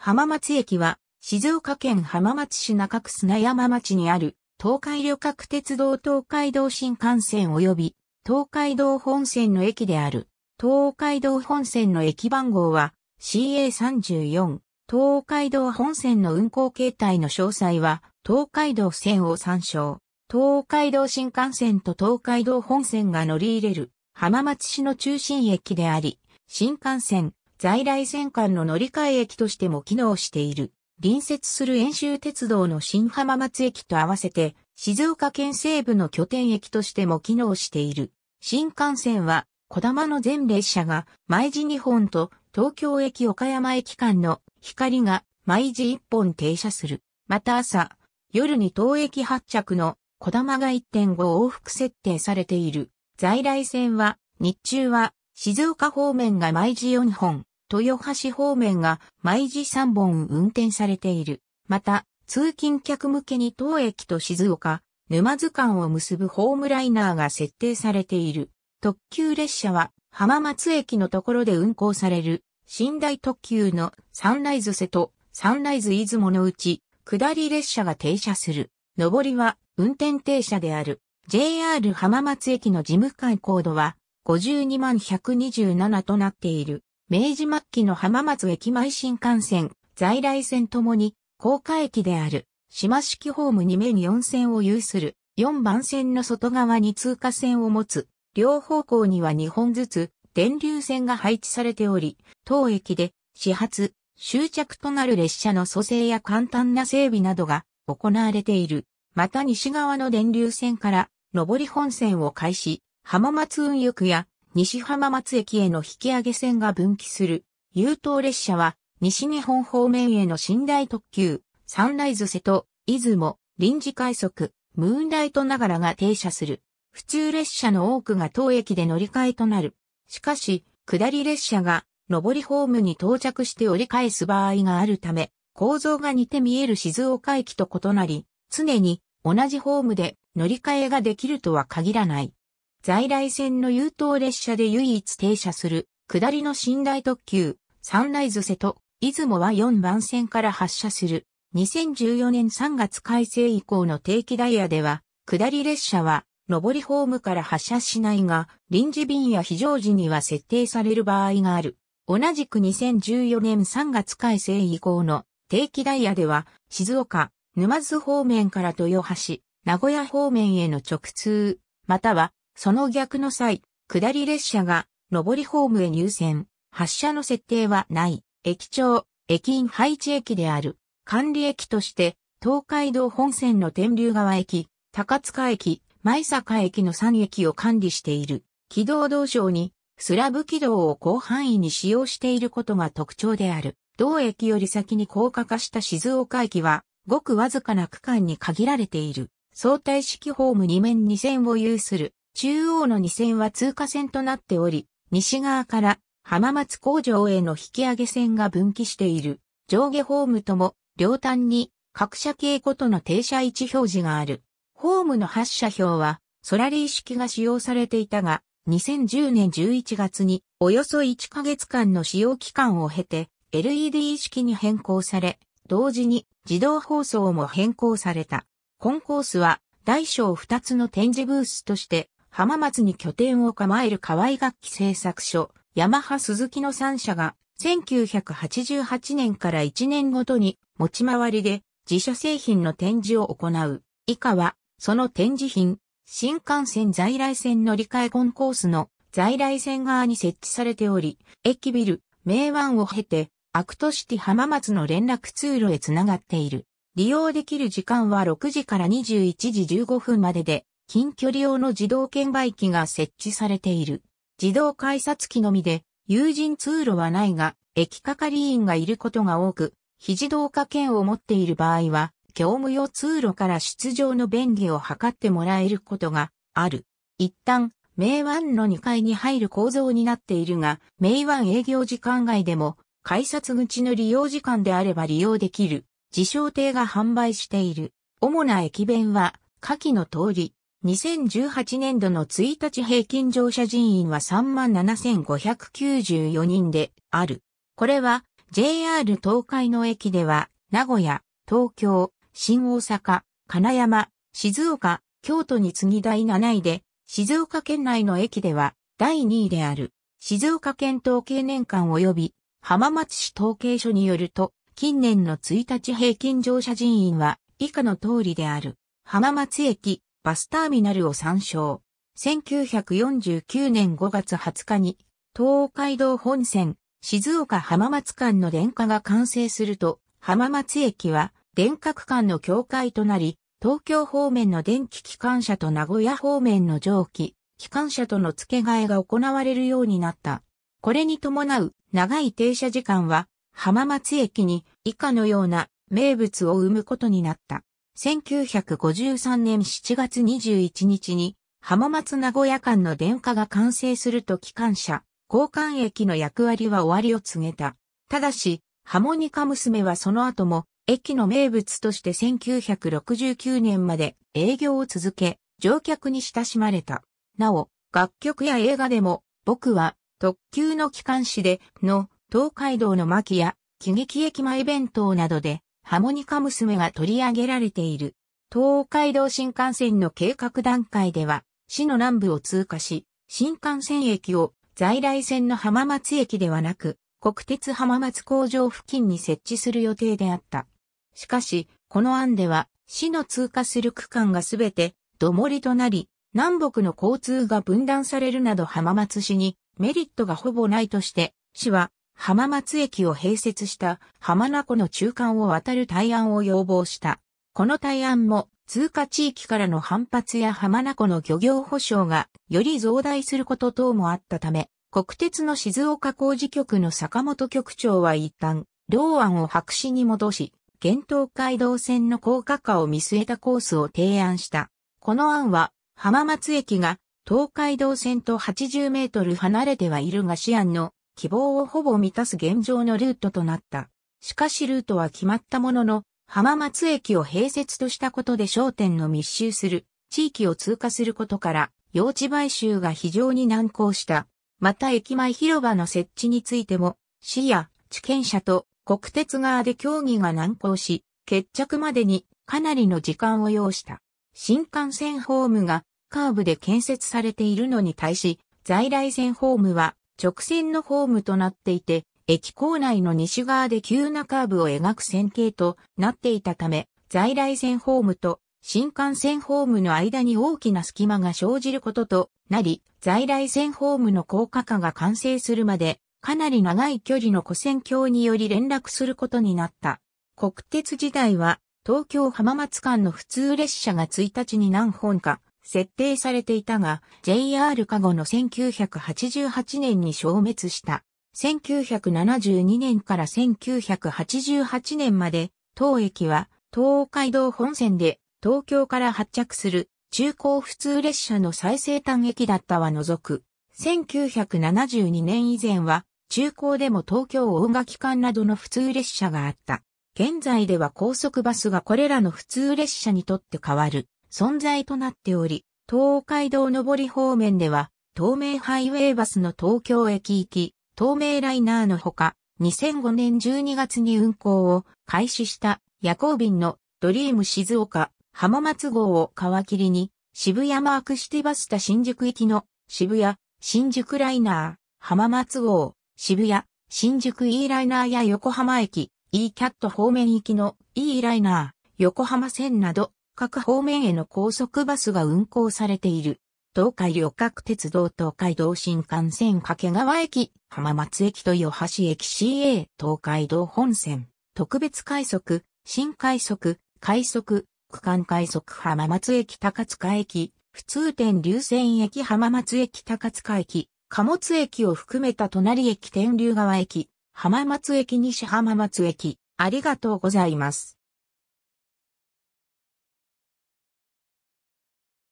浜松駅は、静岡県浜松市中区砂山町にある、東海旅客鉄道東海道新幹線及び、東海道本線の駅である。東海道本線の駅番号は CA34。東海道本線の運行形態の詳細は、東海道線を参照。東海道新幹線と東海道本線が乗り入れる浜松市の中心駅であり、新幹線、在来線間の乗り換え駅としても機能している。隣接する遠州鉄道の新浜松駅と合わせて、静岡県西部の拠点駅としても機能している。新幹線は、小玉の全列車が、毎時2本と、東京駅岡山駅間の光が、毎時1本停車する。また朝、夜に当駅発着の小玉が1.5往復設定されている。在来線は、日中は、静岡方面が毎時4本、豊橋方面が毎時3本運転されている。また、通勤客向けに当駅と静岡、沼津間を結ぶホームライナーが設定されている。特急列車は浜松駅のところで運行される寝台特急のサンライズ瀬戸、サンライズ出雲のうち、下り列車が停車する。上りは運転停車である。JR 浜松駅の事務官コードは52万127となっている。明治末期の浜松駅前新幹線、在来線ともに、高架駅である、島式ホーム2面4線を有する、4番線の外側に通過線を持つ、両方向には2本ずつ、電流線が配置されており、当駅で、始発、終着となる列車の蘇生や簡単な整備などが行われている。また西側の電流線から、上り本線を開始、浜松運輸区や西浜松駅への引き上げ線が分岐する、優等列車は、西日本方面への寝台特急、サンライズ瀬戸、出雲、臨時快速、ムーンライトながらが停車する。普通列車の多くが当駅で乗り換えとなる。しかし、下り列車が、上りホームに到着して折り返す場合があるため、構造が似て見える静岡駅と異なり、常に同じホームで乗り換えができるとは限らない。在来線の優等列車で唯一停車する、下りの寝台特急、サンライズ瀬戸、出雲は4番線から発車する。2014年3月改正以降の定期ダイヤでは、下り列車は、上りホームから発車しないが、臨時便や非常時には設定される場合がある。同じく2014年3月改正以降の定期ダイヤでは、静岡、沼津方面から豊橋、名古屋方面への直通、またはその逆の際、下り列車が上りホームへ入線、発車の設定はない、駅長、駅員配置駅である、管理駅として、東海道本線の天竜川駅、高塚駅、舞坂駅の3駅を管理している。軌道道省にスラブ軌道を広範囲に使用していることが特徴である。同駅より先に高架化した静岡駅は、ごくわずかな区間に限られている。相対式ホーム2面2線を有する中央の2線は通過線となっており、西側から浜松工場への引き上げ線が分岐している。上下ホームとも両端に各車系ごとの停車位置表示がある。ホームの発車表はソラリー式が使用されていたが、2010年11月におよそ1ヶ月間の使用期間を経て LED 式に変更され、同時に自動放送も変更された。コンコースは大小2つの展示ブースとして浜松に拠点を構える河合楽器製作所、ヤマハ鈴木の3社が、1988年から1年ごとに持ち回りで自社製品の展示を行う。以下は、その展示品、新幹線在来線乗り換えコンコースの在来線側に設置されており、駅ビル、名湾を経て、アクトシティ浜松の連絡通路へつながっている。利用できる時間は6時から21時15分までで、近距離用の自動券売機が設置されている。自動改札機のみで、有人通路はないが、駅係員がいることが多く、非自動化券を持っている場合は、業務用通路から出場の便宜を図ってもらえることがある。一旦、名湾の2階に入る構造になっているが、名湾営業時間外でも、改札口の利用時間であれば利用できる、自称亭が販売している。主な駅弁は、下記の通り、2018年度の1日平均乗車人員は37,594人である。これは JR 東海の駅では名古屋、東京、新大阪、金山、静岡、京都に次ぎ第7位で、静岡県内の駅では第2位である。静岡県統計年間及び浜松市統計所によると、近年の1日平均乗車人員は以下の通りである。浜松駅、バスターミナルを参照。1949年5月20日に、東海道本線、静岡浜松間の電化が完成すると、浜松駅は電化区間の境界となり、東京方面の電気機関車と名古屋方面の蒸気、機関車との付け替えが行われるようになった。これに伴う長い停車時間は浜松駅に以下のような名物を生むことになった。1953年7月21日に浜松名古屋間の電化が完成すると機関車、交換駅の役割は終わりを告げた。ただし、ハモニカ娘はその後も駅の名物として1969年まで営業を続け、乗客に親しまれた。なお、楽曲や映画でも、僕は特急の機関士での東海道の巻や喜劇駅前弁当などでハモニカ娘が取り上げられている。東海道新幹線の計画段階では、市の南部を通過し、新幹線駅を在来線の浜松駅ではなく、国鉄浜松工場付近に設置する予定であった。しかし、この案では、市の通過する区間がすべて、どもりとなり、南北の交通が分断されるなど浜松市にメリットがほぼないとして、市は浜松駅を併設した浜名湖の中間を渡る対案を要望した。この対案も通過地域からの反発や浜名湖の漁業保障がより増大すること等もあったため、国鉄の静岡工事局の坂本局長は一旦、両案を白紙に戻し、現東海道線の高架化を見据えたコースを提案した。この案は、浜松駅が東海道線と80メートル離れてはいるが市案の希望をほぼ満たす現状のルートとなった。しかしルートは決まったものの、浜松駅を併設としたことで商店の密集する地域を通過することから、用地買収が非常に難航した。また駅前広場の設置についても、市や地権者と国鉄側で協議が難航し、決着までにかなりの時間を要した。新幹線ホームがカーブで建設されているのに対し、在来線ホームは直線のホームとなっていて、駅構内の西側で急なカーブを描く線形となっていたため、在来線ホームと新幹線ホームの間に大きな隙間が生じることとなり、在来線ホームの高架化が完成するまで、かなり長い距離の古線橋により連絡することになった。国鉄時代は、東京浜松間の普通列車が1日に何本か、設定されていたが、JR 加護の1988年に消滅した。1972年から1988年まで、当駅は東海道本線で東京から発着する中高普通列車の最西端駅だったは除く。1972年以前は中高でも東京大垣間などの普通列車があった。現在では高速バスがこれらの普通列車にとって変わる。存在となっており、東海道上り方面では、東名ハイウェイバスの東京駅行き、東名ライナーのほか、2005年12月に運行を開始した夜行便のドリーム静岡浜松号を皮切りに渋谷マークシティバスタ新宿行きの渋谷新宿ライナー浜松号渋谷新宿 E ライナーや横浜駅 E キャット方面行きの E ライナー横浜線など各方面への高速バスが運行されている。東海旅客鉄道東海道新幹線掛川駅、浜松駅と与橋駅 CA 東海道本線、特別快速、新快速、快速、区間快速浜松駅高塚駅、普通店流線駅浜松駅高塚駅、貨物駅を含めた隣駅天竜川駅、浜松駅西浜松駅、ありがとうございます。